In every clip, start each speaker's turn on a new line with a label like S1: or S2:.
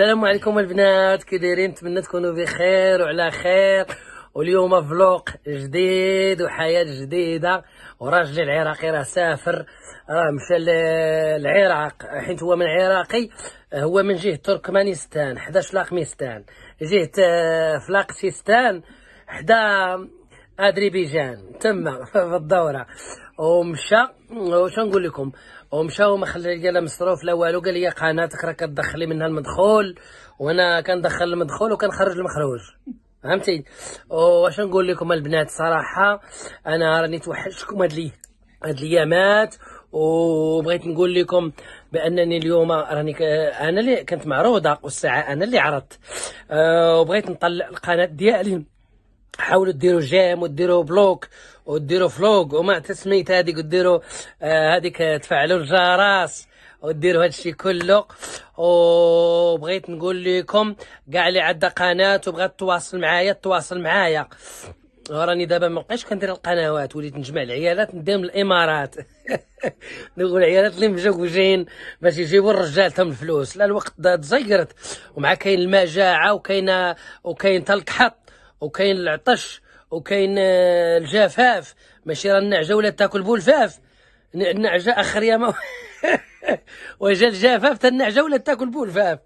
S1: السلام عليكم البنات كي دايرين نتمنى تكونوا بخير وعلى خير واليوم فلوق جديد وحياه جديده وراجل العراقي راه سافر راه مشى للعراق حيت هو من عراقي هو من جهه تركمانستان آه، حدا شلاقميستان جهه فلاقتستان حدا اذربيجان تما في الدوره ومشى واش نقول لكم ومشى وما خلى لي لا مصروف لا والو قال لي قناتك راه كتدخلي منها المدخول وانا كندخل المدخول وكنخرج المخروج فهمتي واش نقول لكم البنات صراحه انا راني توحشتكم هاد لي هاد الايامات وبغيت نقول لكم بانني اليوم راني انا اللي كنت معروضه والساعه انا اللي عرضت أه وبغيت نطلع القناه ديالي حاولوا تديروا جام وديروا بلوك وديروا فلوق وما تسميت آه، هذيك وديروا هذيك آه تفعلوا الجرس وديروا هذا الشيء كله وبغيت نقول لكم كاع اللي عندها قناه وبغات تواصل معايا تواصل معايا راني دابا ما بقيتش كندير القنوات وليت نجمع العيالات نديهم الامارات نقول العيالات اللي مجوجين باش يجيبوا تم الفلوس لا الوقت تزيرت ومع كاين المجاعه وكاين وكاين تا وكاين العطش وكاين آه، الجفاف ماشي راه النعجه ولا تاكل بولفاف النعجه اخر يا وجا الجفاف تا النعجه ولا تاكل بولفاف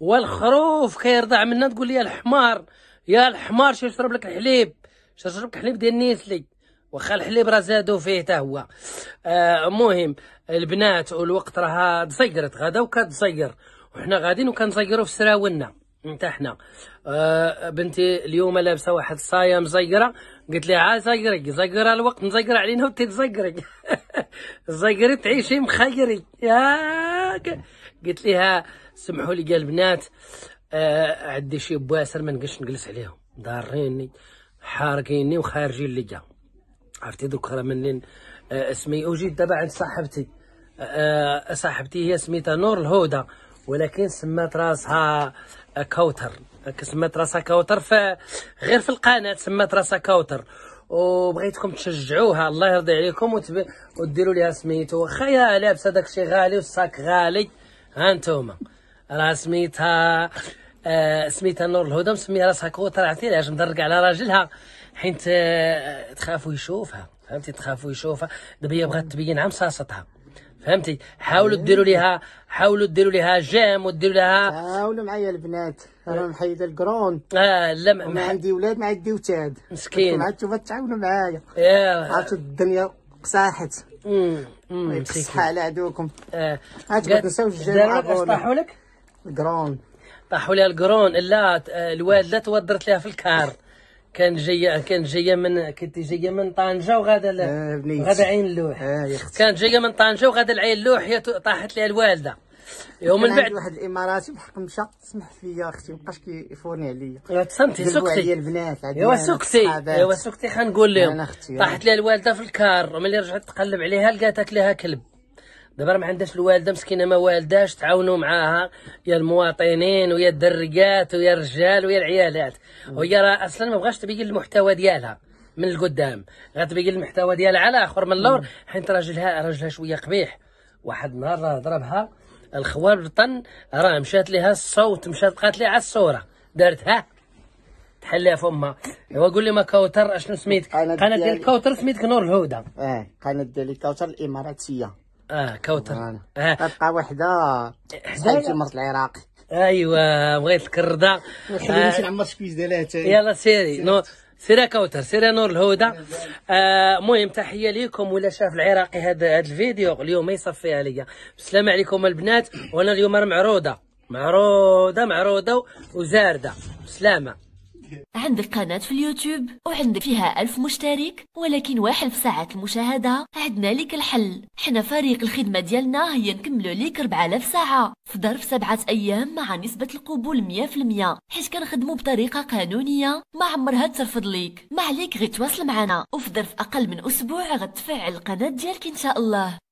S1: والخروف كيرضع منا تقول لي يا الحمار يا الحمار شي يشرب لك الحليب شي يشرب لك الحليب ديال نيسلي واخا الحليب راه زادو فيه حتى هو آه البنات والوقت راها تزيرت غدا وكتزير وحنا غاديين وكنزيرو في سراولنا نتاعنا آه بنتي اليوم لابسه واحد الصايه مزيقره قلت لها عا زيقري زيقره الوقت مزيقره علينا تزيقري زيقري تعيشي مخيري ياك قلت لها سمحوا لي قال بنات آه عندي شي بواسر ما نقدرش نجلس عليهم ضاريني حاركيني وخارجين ليا عرفتي دوك راه منين آه اسمي وجيت دابا عند صاحبتي آه،, آه صاحبتي هي سميتها نور الهدى ولكن سمات راسها كوثر سمات راسها كوثر غير في القناه سمات راسها كوثر وبغيتكم تشجعوها الله يرضي عليكم وتب... وديروا لها سميتو واخا يا لابسه داكشي غالي والساك غالي ها نتوما راه سميتها آه، سميتها نور الهدى مسميه راسها كوثر عرفتي علاش مدرك على راجلها حيت آه، تخافوا يشوفها فهمتي تخافوا يشوفها دابا هي بغات تبين عام صاصتها فهمتي حاولوا إيه. ديروا لها حاولوا ديروا لها جام وديروا لها حاولوا معايا البنات انا إيه. محيد الكرون اه لا ما عندي ولاد ما عندي وتاد مسكين عاد انتم تعاونوا معايا عرفت الدنيا قصاحت طيب، صحة على عدوكم اه
S2: عاد ما تنساوش الجامعة طاحوا لك
S1: الكرون طاحوا لها الكرون لا الوالده توضرت لها في الكار كان جايه كان جايه من كنتي جايه من طنجه وغادا ل... آه غادا عين اللوح آه كانت جايه من طنجه وغادا العين اللوح طاحت لها الوالده يوم من بعد واحد الاماراتي بحق مشى سمح فيا اختي مابقاش كيفوني عليا تصنتي سكتي عليا البنات ايوا سكتي ايوا سكتي خنقول لهم طاحت لها الوالده في الكار وملي رجعت تقلب عليها لقاتك لها كلب دابا ما عندهاش الوالده مسكينه ما والداش تعاونوا معاها يا المواطنين ويا الدرقات ويا الرجال ويا العيالات وهي راه اصلا ما بغاش تبين المحتوى ديالها من القدام غتبين المحتوى ديالها على اخر من اللور حيت راجلها راجلها شويه قبيح واحد النهار راه ضربها الخوار بطن راه مشات لها الصوت مشات بقات لها على الصوره دارتها تحل فمها هو قول لي ما كوثر اشنو سميتك قناه ديال كوثر سميتك نور الهدى اه قناه ديال كوثر الاماراتيه اه كوثر آه. تبقى وحده حسبت مرت العراقي ايوا بغيت الكرده خليني نعمر شكويز ديالها يلا سيري سيري سير كوثر سيري نور الهدى المهم آه تحيه ليكم ولا شاف العراقي هذا هذا الفيديو اليوم يصفيها ليا السلام عليكم البنات وانا اليوم معروضه معروضه معروضه وزارده بسلامه عندك قناة في اليوتيوب وعندك فيها ألف مشترك ولكن واحد في ساعات المشاهدة عندنا لك الحل حنا فريق الخدمة ديالنا هي نكملوا ليك 4000 ساعة في ظرف سبعة أيام مع نسبة القبول 100% حيت كنخدموا بطريقة قانونية ما عمرها ترفض ليك ما عليك غير تواصل معنا وفي ظرف أقل من أسبوع غتفعل القناة ديالك إن شاء الله